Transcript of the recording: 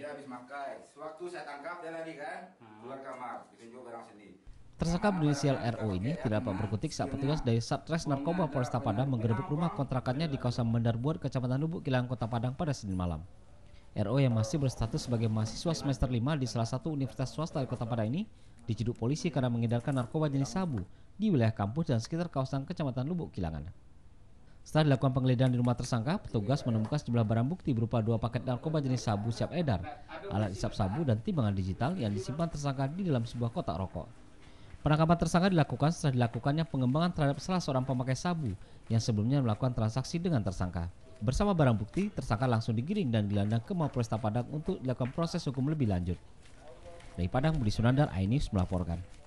Dia habis makai. Sewaktu saya tangkap dia lari kan, hmm. keluar kamar, ditunjuk barang Tersangka berinisial nah, RO ini tidak dapat berkutik saat petugas dari Satres Narkoba Polresta Padang menggerebek rumah kontrakannya di kawasan Bandar Kecamatan Lubuk, Kilang, Kota Padang pada Senin malam. RO yang masih berstatus sebagai mahasiswa semester 5 di salah satu universitas swasta di Kota Padang ini diciduk polisi karena mengedarkan narkoba jenis sabu di wilayah kampus dan sekitar kawasan Kecamatan Lubuk, Kilangan. Setelah dilakukan penggeledahan di rumah tersangka, petugas menemukan sejumlah barang bukti berupa dua paket narkoba jenis sabu siap edar, alat isap sabu, dan timbangan digital yang disimpan tersangka di dalam sebuah kotak rokok. Penangkapan tersangka dilakukan setelah dilakukannya pengembangan terhadap salah seorang pemakai sabu yang sebelumnya melakukan transaksi dengan tersangka. Bersama barang bukti, tersangka langsung digiring dan dilandang ke Mapolresta Padang untuk dilakukan proses hukum lebih lanjut. Dari Padang, Budi Sunandar, INews melaporkan.